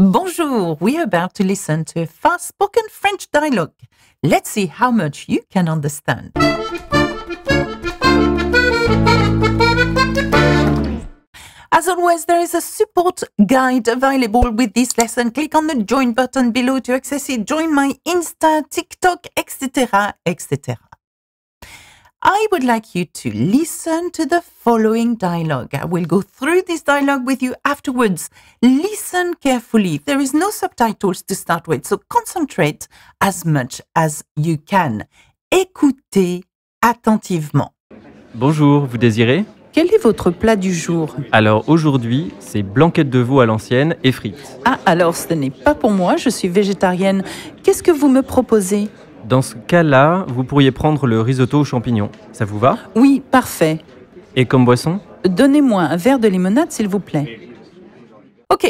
Bonjour, we're about to listen to a fast spoken French dialogue. Let's see how much you can understand. As always, there is a support guide available with this lesson. Click on the join button below to access it. Join my Insta, TikTok, etc., etc. I would like you to listen to the following dialogue. I will go through this dialogue with you afterwards. Listen carefully. There is no subtitles to start with, so concentrate as much as you can. Écoutez attentivement. Bonjour, vous désirez Quel est votre plat du jour Alors aujourd'hui, c'est blanquette de veau à l'ancienne et frites. Ah, alors ce n'est pas pour moi, je suis végétarienne. Qu'est-ce que vous me proposez dans ce cas-là, vous pourriez prendre le risotto aux champignons. Ça vous va Oui, parfait. Et comme boisson Donnez-moi un verre de limonade, s'il vous plaît. OK.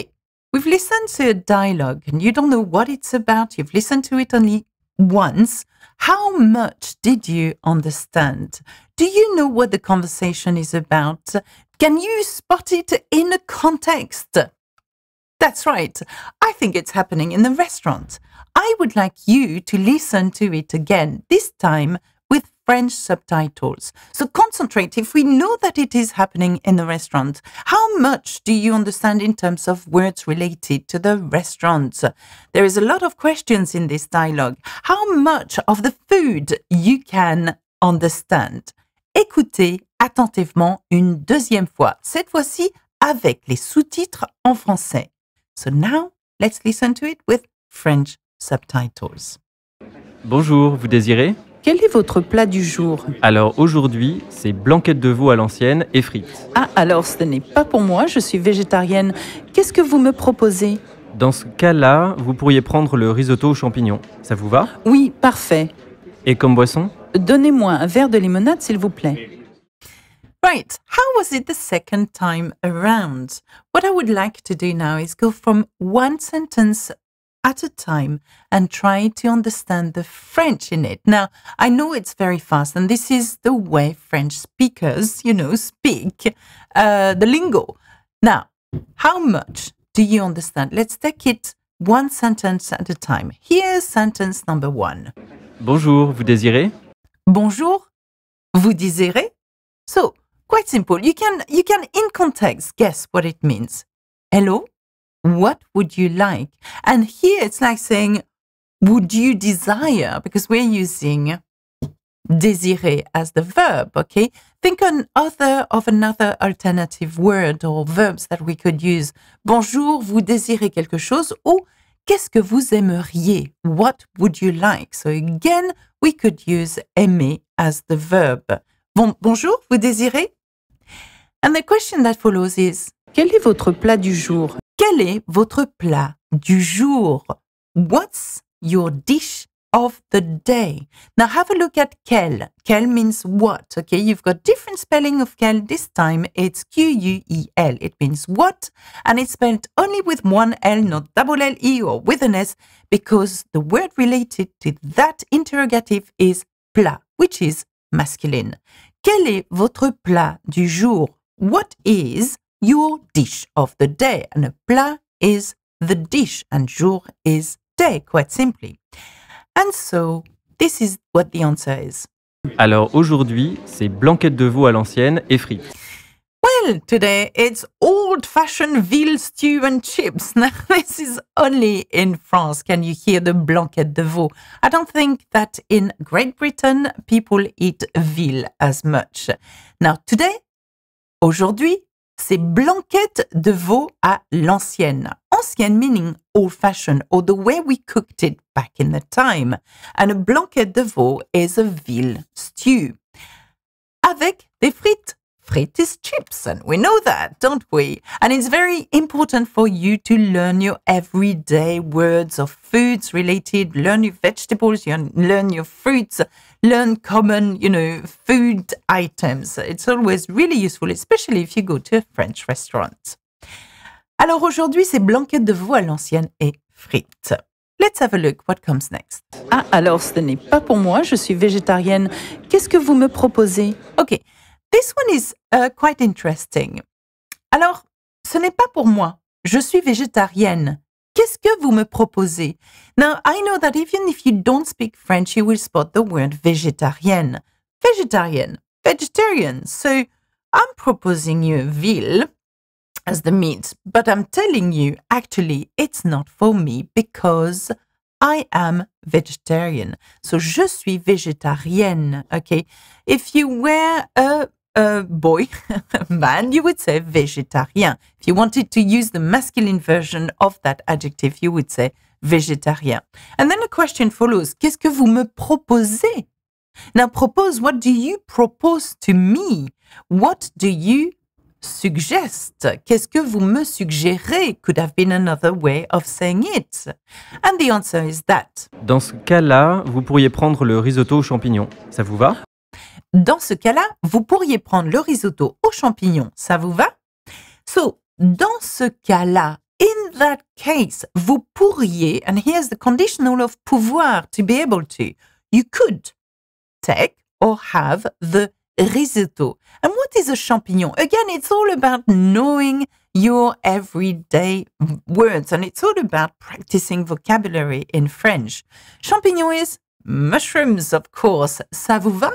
We've listened to a dialogue and you don't know what it's about. You've listened to it only once. How much did you understand? Do you know what the conversation is about? Can you spot it in a context? That's right. I think it's happening in the restaurant. I would like you to listen to it again, this time with French subtitles. So concentrate. If we know that it is happening in the restaurant, how much do you understand in terms of words related to the restaurant? There is a lot of questions in this dialogue. How much of the food you can understand? Écoutez attentivement une deuxième fois, cette fois-ci avec les sous-titres en français. So now let's listen to it with French Bonjour, vous désirez Quel est votre plat du jour Alors aujourd'hui, c'est blanquette de veau à l'ancienne et frites. Ah, alors ce n'est pas pour moi, je suis végétarienne. Qu'est-ce que vous me proposez Dans ce cas-là, vous pourriez prendre le risotto aux champignons. Ça vous va Oui, parfait. Et comme boisson Donnez-moi un verre de limonade, s'il vous plaît. Right, how was it the second time around? What I would like to do now is go from one sentence at a time and try to understand the French in it. Now, I know it's very fast, and this is the way French speakers, you know, speak uh, the lingo. Now, how much do you understand? Let's take it one sentence at a time. Here's sentence number one Bonjour, vous désirez? Bonjour, vous désirez? So, quite simple. You can, you can, in context, guess what it means. Hello, what would you like? And here it's like saying, would you desire? Because we're using désirer as the verb, okay? Think on other of another alternative word or verbs that we could use. Bonjour, vous désirez quelque chose ou qu'est-ce que vous aimeriez? What would you like? So again, we could use aimer as the verb. Bon, bonjour, vous désirez? And the question that follows is Quel est votre plat du jour? Quel est votre plat du jour? What's your dish of the day? Now have a look at quel. Quel means what. Okay, you've got different spelling of quel this time. It's Q U E L. It means what, and it's spelled only with one L, not double L E or with an S, because the word related to that interrogative is plat, which is masculine. Quel est votre plat du jour? What is your dish of the day. And a plat is the dish and jour is day, quite simply. And so this is what the answer is. Alors aujourd'hui, c'est blanquette de veau à l'ancienne et frites. Well, today it's old fashioned veal stew and chips. Now, this is only in France can you hear the blanquette de veau. I don't think that in Great Britain people eat veal as much. Now, today, aujourd'hui, c'est blanquette de veau à l'ancienne. Ancienne meaning old fashioned or the way we cooked it back in the time. And a blanquette de veau is a veal stew. Avec des frites Frites is and We know that, don't we? And it's very important for you to learn your everyday words of foods related, learn your vegetables, learn your fruits, learn common, you know, food items. It's always really useful, especially if you go to a French restaurant. Alors aujourd'hui, c'est blanquette de veau à l'ancienne et frites. Let's have a look what comes next. Ah, alors ce n'est pas pour moi, je suis végétarienne. Qu'est-ce que vous me proposez Ok, this one is uh, quite interesting. Alors, ce n'est pas pour moi. Je suis végétarienne. Qu'est-ce que vous me proposez? Now, I know that even if you don't speak French, you will spot the word végétarienne. Vegetarian, vegetarian. So, I'm proposing you veal as the meat, but I'm telling you, actually, it's not for me because I am vegetarian. So, je suis végétarienne. Okay. If you were a a euh, boy, man, you would say végétarien. If you wanted to use the masculine version of that adjective, you would say végétarien. And then the question follows, qu'est-ce que vous me proposez? Now propose, what do you propose to me? What do you suggest? Qu'est-ce que vous me suggérez? Could have been another way of saying it. And the answer is that. Dans ce cas-là, vous pourriez prendre le risotto aux champignons. Ça vous va? Dans ce cas-là, vous pourriez prendre le risotto aux champignons, ça vous va So, dans ce cas-là, in that case, vous pourriez, and here's the conditional of pouvoir, to be able to, you could take or have the risotto. And what is a champignon? Again, it's all about knowing your everyday words and it's all about practicing vocabulary in French. Champignon is mushrooms, of course. Ça vous va?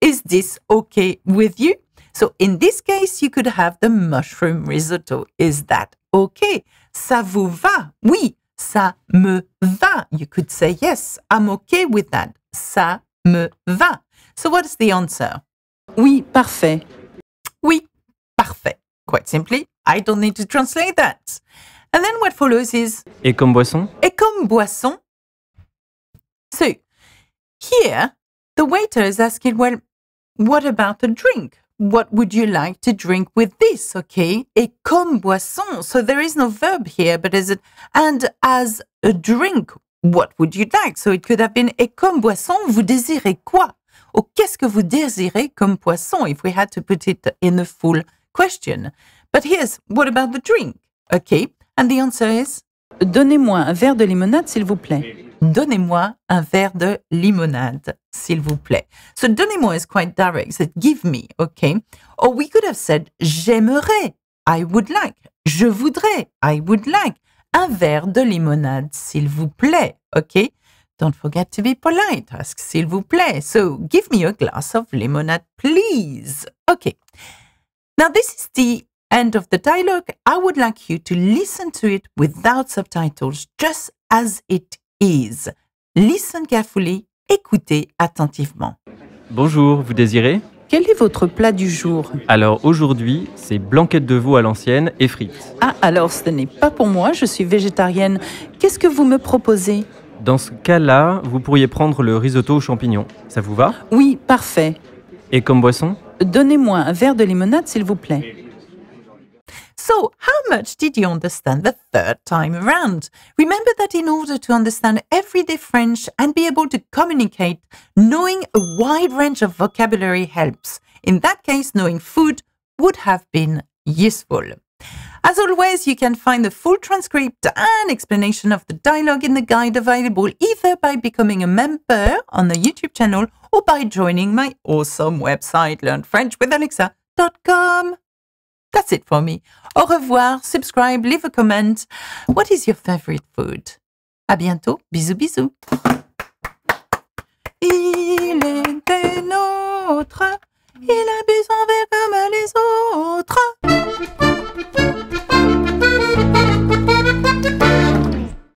Is this okay with you? So in this case, you could have the mushroom risotto. Is that okay? Ça vous va? Oui, ça me va. You could say, yes, I'm okay with that. Ça me va. So what is the answer? Oui, parfait. Oui, parfait. Quite simply, I don't need to translate that. And then what follows is... Et comme boisson? Et comme boisson. So, here, the waiter is asking, well, what about a drink? What would you like to drink with this? Okay. Et comme boisson. So there is no verb here, but as it? and as a drink, what would you like? So it could have been et comme boisson, vous désirez quoi? Or qu'est-ce que vous désirez comme poisson? If we had to put it in a full question. But here's what about the drink? Okay. And the answer is Donnez-moi un verre de limonade, s'il vous plaît. Donnez-moi un verre de limonade, s'il vous plaît. So donnez-moi is quite direct. So give me, okay? Or we could have said j'aimerais, I would like. Je voudrais, I would like. Un verre de limonade, s'il vous plaît, okay? Don't forget to be polite. Ask s'il vous plaît. So give me a glass of lemonade, please. Okay. Now this is the end of the dialogue. I would like you to listen to it without subtitles, just as it ease. Listen carefully, écoutez attentivement. Bonjour, vous désirez Quel est votre plat du jour Alors aujourd'hui, c'est blanquette de veau à l'ancienne et frites. Ah, alors ce n'est pas pour moi, je suis végétarienne. Qu'est-ce que vous me proposez Dans ce cas-là, vous pourriez prendre le risotto aux champignons. Ça vous va Oui, parfait. Et comme boisson Donnez-moi un verre de limonade, s'il vous plaît. So, how much did you understand the third time around? Remember that in order to understand everyday French and be able to communicate, knowing a wide range of vocabulary helps. In that case, knowing food would have been useful. As always, you can find the full transcript and explanation of the dialogue in the guide available either by becoming a member on the YouTube channel or by joining my awesome website learnfrenchwithalexa.com. That's it for me. Au revoir, subscribe, leave a comment. What is your favorite food? À bientôt. Bisous, bisous. Il Il a bu comme les autres.